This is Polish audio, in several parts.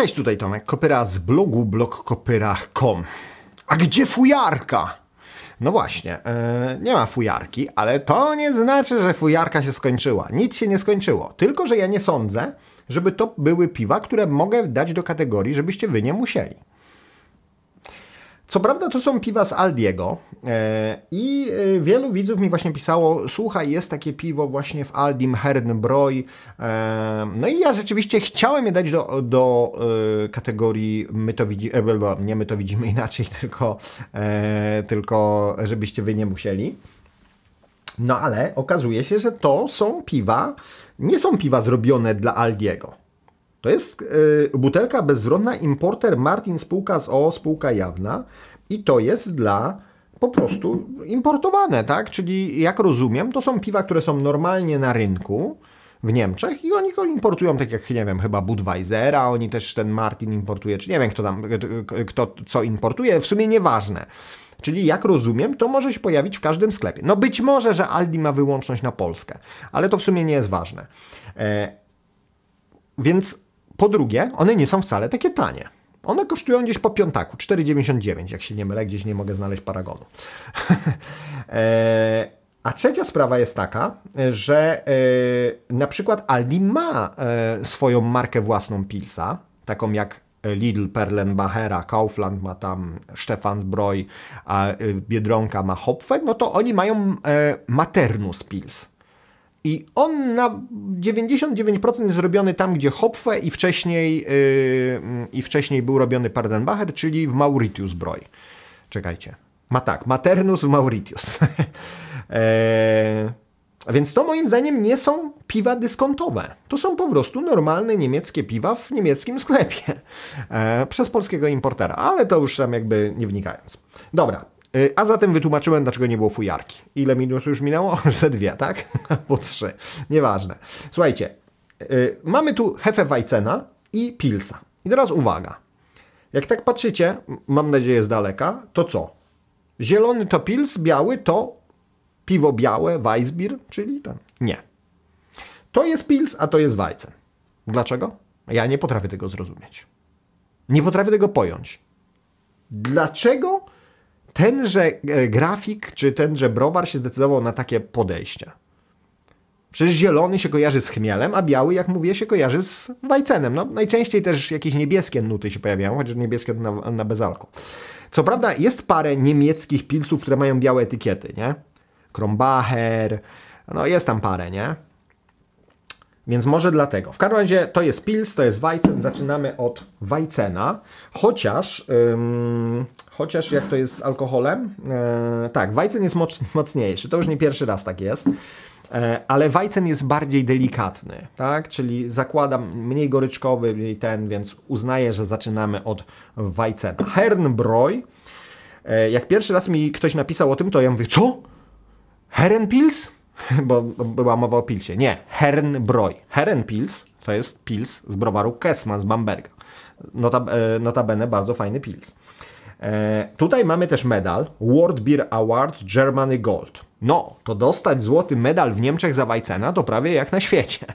Cześć, tutaj Tomek Kopyra z blogu blogkopyra.com. A gdzie fujarka? No właśnie, yy, nie ma fujarki, ale to nie znaczy, że fujarka się skończyła. Nic się nie skończyło, tylko że ja nie sądzę, żeby to były piwa, które mogę dać do kategorii, żebyście wy nie musieli. Co prawda to są piwa z Aldiego e, i e, wielu widzów mi właśnie pisało, słuchaj, jest takie piwo właśnie w Aldim Hernbroy. E, no i ja rzeczywiście chciałem je dać do, do kategorii my to widzimy, nie my to widzimy inaczej, tylko, tylko żebyście wy nie musieli. No ale okazuje się, że to są piwa, nie są piwa zrobione dla Aldiego. To jest y, butelka bezwronna importer Martin spółka z OO, spółka jawna i to jest dla po prostu importowane, tak? Czyli jak rozumiem, to są piwa, które są normalnie na rynku w Niemczech i oni go importują, tak jak, nie wiem, chyba Budweisera, oni też ten Martin importuje, czy nie wiem, kto tam, kto co importuje, w sumie nieważne. Czyli jak rozumiem, to może się pojawić w każdym sklepie. No być może, że Aldi ma wyłączność na Polskę, ale to w sumie nie jest ważne. E, więc po drugie, one nie są wcale takie tanie. One kosztują gdzieś po piątaku, 4,99, jak się nie mylę, gdzieś nie mogę znaleźć paragonu. E, a trzecia sprawa jest taka, że e, na przykład Aldi ma e, swoją markę własną Pilsa, taką jak Lidl, Perlenbachera, Kaufland ma tam Stefansbräu, a Biedronka ma Hopfen, no to oni mają e, Maternus Pils. I on na 99% jest robiony tam, gdzie Hopfe i wcześniej, yy, i wcześniej był robiony Pardenbacher, czyli w Mauritius Broj. Czekajcie. Ma tak, Maternus w Mauritius. E, więc to moim zdaniem nie są piwa dyskontowe. To są po prostu normalne niemieckie piwa w niemieckim sklepie e, przez polskiego importera, ale to już tam jakby nie wnikając. Dobra, Y, a zatem wytłumaczyłem, dlaczego nie było fujarki. Ile minut już minęło? Ze dwie, tak? Albo trzy. Nieważne. Słuchajcie, y, mamy tu Hefeweizena i Pilsa. I teraz uwaga. Jak tak patrzycie, mam nadzieję z daleka, to co? Zielony to Pils, biały to piwo białe, Weissbier, czyli ten. Nie. To jest Pils, a to jest Weizen. Dlaczego? Ja nie potrafię tego zrozumieć. Nie potrafię tego pojąć. Dlaczego tenże e, grafik czy tenże browar się zdecydował na takie podejście. Przecież zielony się kojarzy z chmielem, a biały, jak mówię, się kojarzy z wajcenem. No, najczęściej też jakieś niebieskie nuty się pojawiają, chociaż niebieskie to na, na bezalko. Co prawda jest parę niemieckich pilsów, które mają białe etykiety, nie? Krombacher, no jest tam parę, nie? Więc może dlatego. W każdym razie to jest Pils, to jest Weizen. Zaczynamy od Weizena. Chociaż, ym, chociaż jak to jest z alkoholem? Yy, tak, Weizen jest moc, mocniejszy. To już nie pierwszy raz tak jest. E, ale Weizen jest bardziej delikatny, tak? Czyli zakładam mniej goryczkowy, mniej ten, więc uznaję, że zaczynamy od wajcena. Hernbräu. E, jak pierwszy raz mi ktoś napisał o tym, to ja mówię, co? Herrenpils? bo była mowa o pilsie. Nie, Hernbräu. Herrenpils to jest pils z browaru Kessman z Bamberga. Notab e, notabene bardzo fajny pils. E, tutaj mamy też medal World Beer Awards Germany Gold. No, to dostać złoty medal w Niemczech za wajcena, to prawie jak na świecie.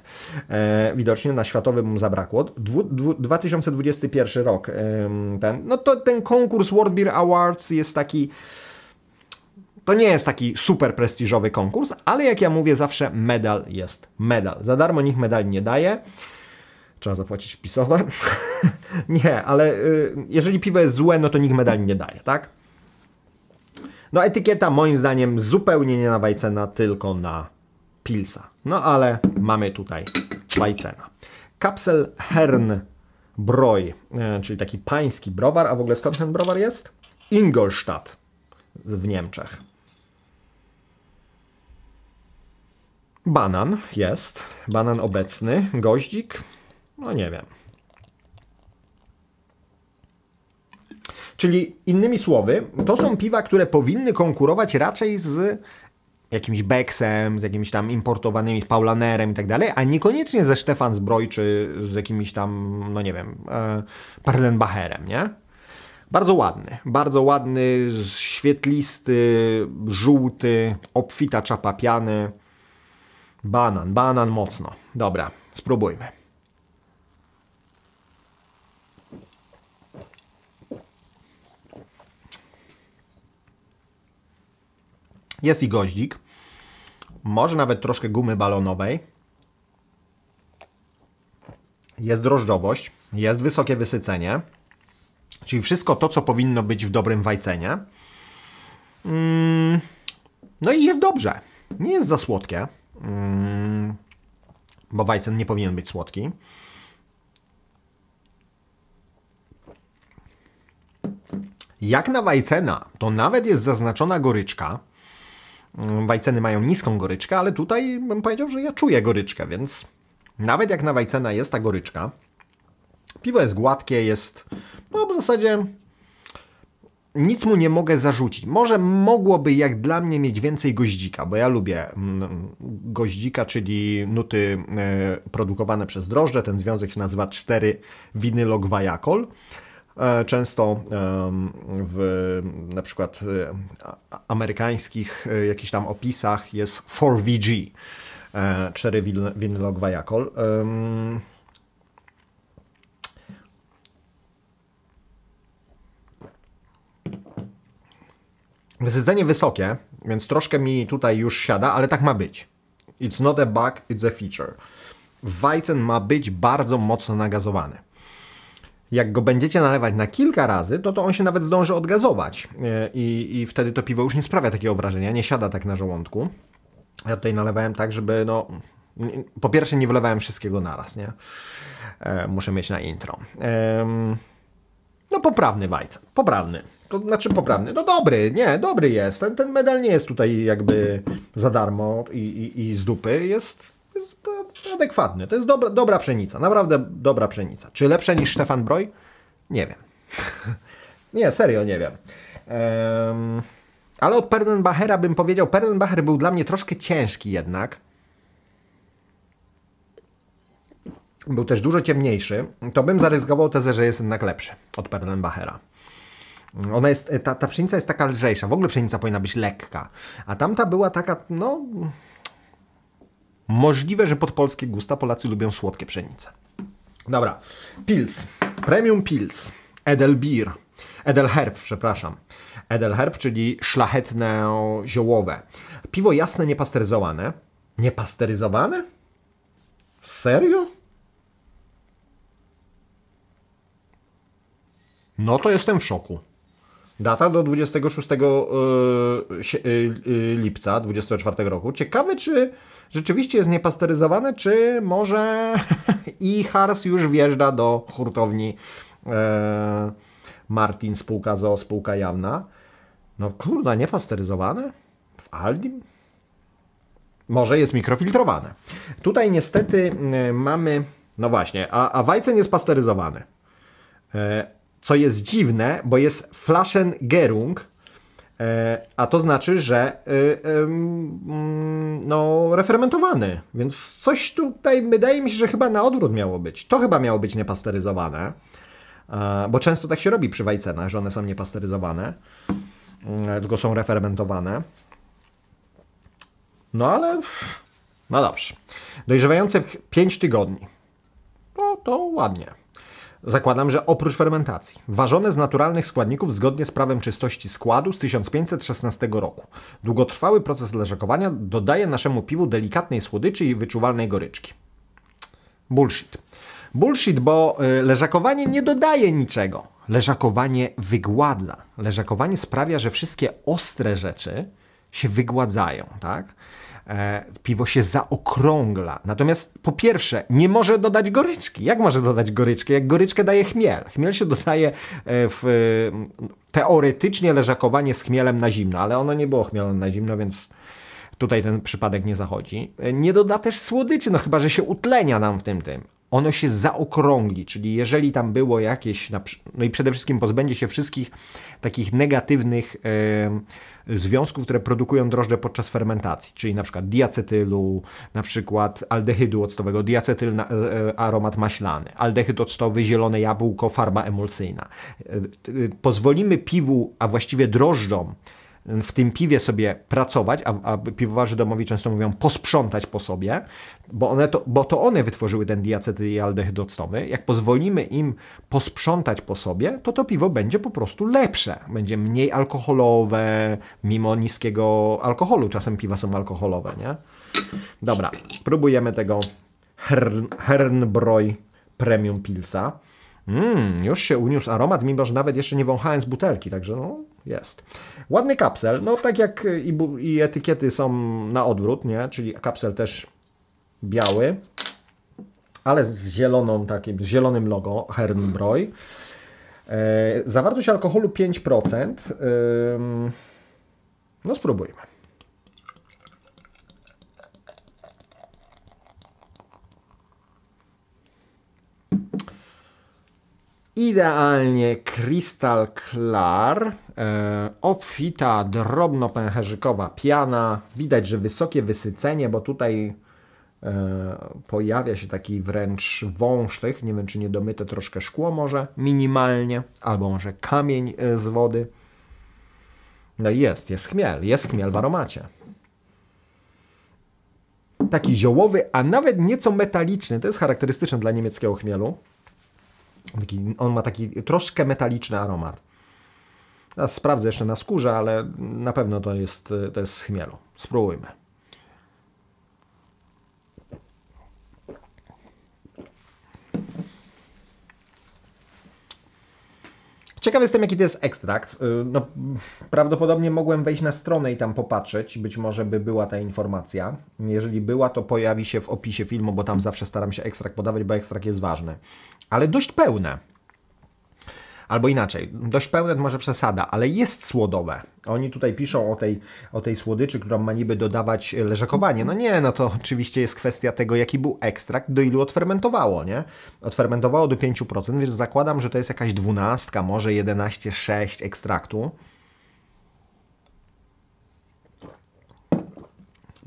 E, widocznie na światowym mu zabrakło. Dwu, dwu, 2021 rok. E, ten, no to ten konkurs World Beer Awards jest taki to nie jest taki super prestiżowy konkurs, ale jak ja mówię, zawsze medal jest medal. Za darmo nikt medal nie daje. Trzeba zapłacić wpisowe. nie, ale y, jeżeli piwo jest złe, no to nikt medal nie daje, tak? No etykieta moim zdaniem zupełnie nie na Wajcena, tylko na Pilsa. No ale mamy tutaj Wajcena. Kapsel Hern Broj, y, czyli taki pański browar. A w ogóle skąd ten browar jest? Ingolstadt w Niemczech. Banan jest, banan obecny, goździk, no nie wiem. Czyli innymi słowy, to są piwa, które powinny konkurować raczej z jakimś Beksem, z jakimiś tam importowanymi, z Paulanerem i tak dalej, a niekoniecznie ze Stefan Zbroj czy z jakimiś tam, no nie wiem, e, Perlenbacherem, nie? Bardzo ładny, bardzo ładny, świetlisty, żółty, obfita czapa piany. Banan, banan mocno. Dobra, spróbujmy. Jest i goździk. Może nawet troszkę gumy balonowej. Jest drożdżowość, jest wysokie wysycenie. Czyli wszystko to, co powinno być w dobrym wajcenie. Mm, no i jest dobrze. Nie jest za słodkie bo Weizen nie powinien być słodki. Jak na Wajcena, to nawet jest zaznaczona goryczka. Wajceny mają niską goryczkę, ale tutaj bym powiedział, że ja czuję goryczkę, więc nawet jak na Wajcena jest ta goryczka, piwo jest gładkie, jest no w zasadzie nic mu nie mogę zarzucić. Może mogłoby jak dla mnie mieć więcej goździka, bo ja lubię mm, goździka, czyli nuty e, produkowane przez drożdże. Ten związek się nazywa 4 winylogwajakol. E, często w na przykład e, amerykańskich jakichś tam opisach jest 4VG, 4 winylogwajakol. Win Wysydzenie wysokie, więc troszkę mi tutaj już siada, ale tak ma być. It's not a bug, it's a feature. Weizen ma być bardzo mocno nagazowany. Jak go będziecie nalewać na kilka razy, to, to on się nawet zdąży odgazować e, I, i wtedy to piwo już nie sprawia takiego wrażenia, nie siada tak na żołądku. Ja tutaj nalewałem tak, żeby no... Po pierwsze nie wlewałem wszystkiego naraz, nie? E, muszę mieć na intro. no poprawny Weizen, poprawny. To znaczy poprawny. No dobry, nie, dobry jest. Ten, ten medal nie jest tutaj jakby za darmo i, i, i z dupy. Jest, jest adekwatny. To jest dobra, dobra pszenica. Naprawdę dobra pszenica. Czy lepsza niż Stefan Broj? Nie wiem. nie, serio nie wiem. Um, ale od Pernenbachera bym powiedział, Pernenbacher był dla mnie troszkę ciężki jednak. Był też dużo ciemniejszy. To bym zaryzykował tezę, że jest jednak lepszy od Pernenbachera. Ona jest, ta, ta pszenica jest taka lżejsza. W ogóle pszenica powinna być lekka. A tamta była taka, no... Możliwe, że pod polskie gusta Polacy lubią słodkie pszenice. Dobra. Pils. Premium Pils. Edelbier. Edelherb, przepraszam. Edelherb, czyli szlachetne ziołowe. Piwo jasne, niepasteryzowane. Niepasteryzowane? Serio? No to jestem w szoku. Data do 26 e, e, e, lipca 2024 roku. Ciekawe, czy rzeczywiście jest niepasteryzowane, czy może i Hars już wjeżdża do hurtowni Martin, spółka ZO, spółka jawna. No kurna, niepasteryzowane? W Aldi? Może jest mikrofiltrowane. Tutaj niestety mamy, no właśnie, a, a Weizen jest pasteryzowany. Co jest dziwne, bo jest Flaschengerung, e, a to znaczy, że y, mm, no, refermentowany. Więc coś tutaj wydaje mi się, że chyba na odwrót miało być. To chyba miało być niepasteryzowane. Bo często tak się robi przy wajcenach, że one są niepasteryzowane, mm, e, tylko są refermentowane. No ale. No dobrze. Dojrzewające 5 tygodni. No to ładnie. Zakładam, że oprócz fermentacji. Ważone z naturalnych składników zgodnie z prawem czystości składu z 1516 roku. Długotrwały proces leżakowania dodaje naszemu piwu delikatnej słodyczy i wyczuwalnej goryczki. Bullshit. Bullshit, bo y, leżakowanie nie dodaje niczego. Leżakowanie wygładza. Leżakowanie sprawia, że wszystkie ostre rzeczy się wygładzają, tak? E, piwo się zaokrągla. Natomiast po pierwsze, nie może dodać goryczki. Jak może dodać goryczkę? Jak goryczkę daje chmiel. Chmiel się dodaje e, w teoretycznie leżakowanie z chmielem na zimno, ale ono nie było chmielone na zimno, więc tutaj ten przypadek nie zachodzi. E, nie doda też słodyczy, no chyba, że się utlenia nam w tym tym. Ono się zaokrągli, czyli jeżeli tam było jakieś, no i przede wszystkim pozbędzie się wszystkich takich negatywnych yy, związków, które produkują drożdże podczas fermentacji, czyli na przykład diacetylu, na przykład aldehydu octowego, diacetyl e, e, aromat maślany, aldehyd octowy, zielone jabłko, farba emulsyjna. E, pozwolimy piwu, a właściwie drożdżom w tym piwie sobie pracować, a, a piwowarzy domowi często mówią posprzątać po sobie, bo, one to, bo to one wytworzyły ten aldehyd octowy. Jak pozwolimy im posprzątać po sobie, to to piwo będzie po prostu lepsze. Będzie mniej alkoholowe, mimo niskiego alkoholu. Czasem piwa są alkoholowe, nie? Dobra, próbujemy tego Hern, Hernbroy Premium Pilsa. Mm, już się uniósł aromat, mimo że nawet jeszcze nie wąchałem z butelki, także no, jest. Ładny kapsel, no tak jak i, i etykiety są na odwrót, nie? Czyli kapsel też biały, ale z zieloną takim, z zielonym logo Hernbroy. E, zawartość alkoholu 5%. No spróbujmy. idealnie Crystal Klar, e, obfita, drobno pęcherzykowa piana, widać, że wysokie wysycenie, bo tutaj e, pojawia się taki wręcz wąż nie wiem czy domyte troszkę szkło może, minimalnie, albo może kamień e, z wody. No jest, jest chmiel, jest chmiel w aromacie. Taki ziołowy, a nawet nieco metaliczny, to jest charakterystyczne dla niemieckiego chmielu. Taki, on ma taki troszkę metaliczny aromat. Ja sprawdzę jeszcze na skórze, ale na pewno to jest, to jest chmielu. Spróbujmy. Ciekawy jestem, jaki to jest ekstrakt. Y, no, prawdopodobnie mogłem wejść na stronę i tam popatrzeć. Być może by była ta informacja. Jeżeli była, to pojawi się w opisie filmu, bo tam zawsze staram się ekstrakt podawać, bo ekstrakt jest ważny. Ale dość pełne albo inaczej, dość pełne może przesada, ale jest słodowe. Oni tutaj piszą o tej, o tej słodyczy, którą ma niby dodawać leżakowanie. No nie, no to oczywiście jest kwestia tego, jaki był ekstrakt, do ilu odfermentowało, nie? Odfermentowało do 5%, więc zakładam, że to jest jakaś dwunastka, może 11,6 ekstraktu.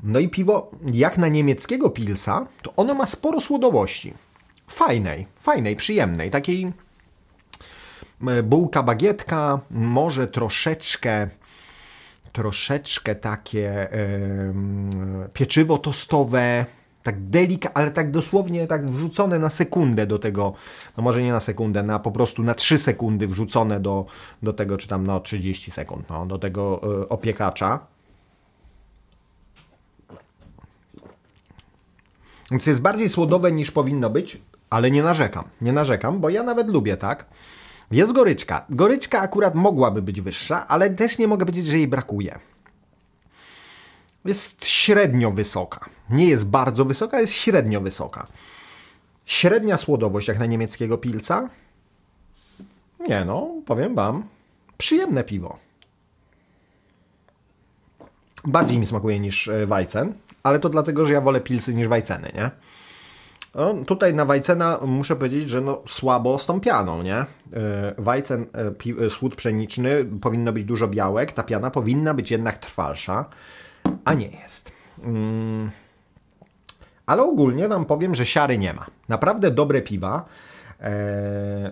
No i piwo, jak na niemieckiego pilsa, to ono ma sporo słodowości. Fajnej, fajnej, przyjemnej, takiej E, bułka, bagietka, może troszeczkę troszeczkę takie pieczywo tostowe, tak delikatne ale tak dosłownie tak wrzucone na sekundę do tego, no może nie na sekundę, na po prostu na 3 sekundy wrzucone do, do tego, czy tam no 30 sekund, no, do tego e, opiekacza. Więc jest bardziej słodowe niż powinno być, ale nie narzekam, nie narzekam, bo ja nawet lubię, tak? Jest goryczka. Goryczka akurat mogłaby być wyższa, ale też nie mogę powiedzieć, że jej brakuje. Jest średnio wysoka. Nie jest bardzo wysoka, jest średnio wysoka. Średnia słodowość jak na niemieckiego pilca. Nie no, powiem wam, przyjemne piwo. Bardziej mi smakuje niż e, Weizen, ale to dlatego, że ja wolę pilsy niż Weizeny, nie? No, tutaj na Wajcena muszę powiedzieć, że no, słabo z tą pianą, nie? E, Wajcen, e, e, słód pszeniczny, powinno być dużo białek, ta piana powinna być jednak trwalsza, a nie jest. Mm. Ale ogólnie Wam powiem, że siary nie ma. Naprawdę dobre piwa,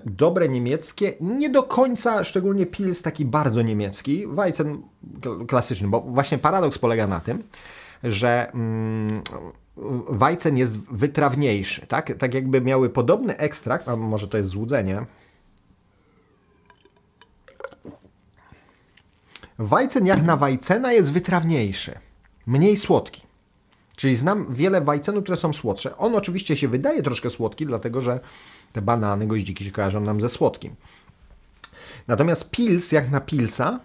dobre niemieckie, nie do końca, szczególnie pils taki bardzo niemiecki, Wajcen klasyczny, bo właśnie paradoks polega na tym, że... Mm, Wajcen jest wytrawniejszy, tak? Tak jakby miały podobny ekstrakt, a może to jest złudzenie. Wajcen jak na wajcena jest wytrawniejszy, mniej słodki. Czyli znam wiele wajcenów, które są słodsze. On oczywiście się wydaje troszkę słodki, dlatego że te banany, goździki się kojarzą nam ze słodkim. Natomiast pils jak na pilsa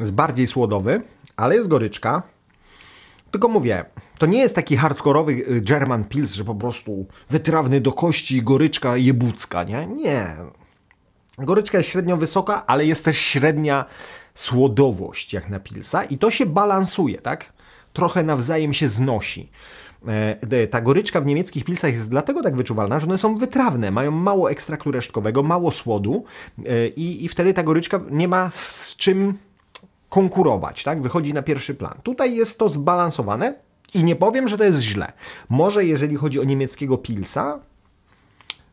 jest bardziej słodowy, ale jest goryczka. Tylko mówię, to nie jest taki hardkorowy y, German Pils, że po prostu wytrawny do kości goryczka jebucka, nie? Nie. Goryczka jest średnio wysoka, ale jest też średnia słodowość jak na Pilsa i to się balansuje, tak? Trochę nawzajem się znosi. E, e, ta goryczka w niemieckich pilsach jest dlatego tak wyczuwalna, że one są wytrawne, mają mało ekstraktu resztkowego, mało słodu e, i, i wtedy ta goryczka nie ma z czym konkurować, tak? Wychodzi na pierwszy plan. Tutaj jest to zbalansowane i nie powiem, że to jest źle. Może jeżeli chodzi o niemieckiego Pilsa,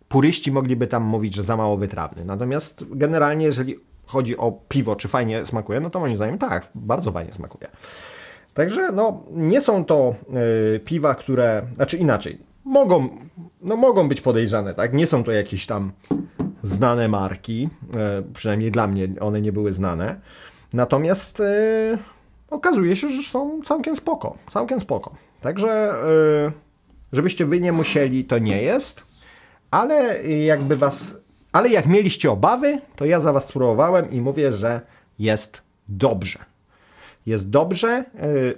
puryści mogliby tam mówić, że za mało wytrawny. Natomiast generalnie, jeżeli chodzi o piwo, czy fajnie smakuje, no to moim zdaniem tak, bardzo fajnie smakuje. Także no, nie są to yy, piwa, które, znaczy inaczej, mogą, no, mogą być podejrzane, tak? Nie są to jakieś tam znane marki, yy, przynajmniej dla mnie one nie były znane. Natomiast y, okazuje się, że są całkiem spoko, całkiem spoko. Także y, żebyście wy nie musieli, to nie jest, ale jakby was, ale jak mieliście obawy, to ja za was spróbowałem i mówię, że jest dobrze. Jest dobrze. Y,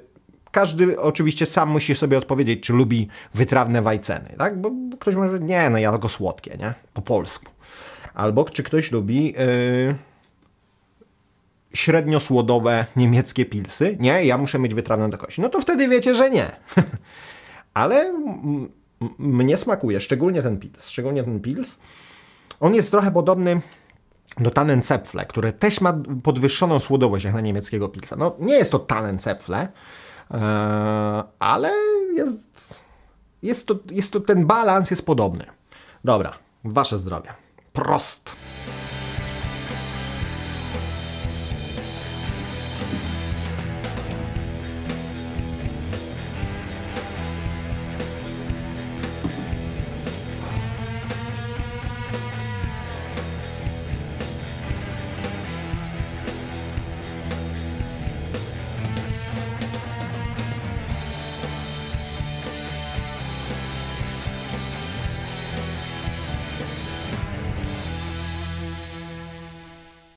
każdy oczywiście sam musi sobie odpowiedzieć, czy lubi wytrawne wajceny, tak? Bo ktoś może, nie, no ja tylko słodkie, nie? Po polsku. Albo czy ktoś lubi średniosłodowe niemieckie pilsy. Nie, ja muszę mieć wytrawne do kości. No to wtedy wiecie, że nie. Ale mnie smakuje, szczególnie ten pils. Szczególnie ten pils. On jest trochę podobny do Tannenzepfle, które też ma podwyższoną słodowość jak na niemieckiego pilsa. No nie jest to Tannenzepfle, e, ale jest, jest, to, jest to ten balans jest podobny. Dobra, wasze zdrowie. Prost.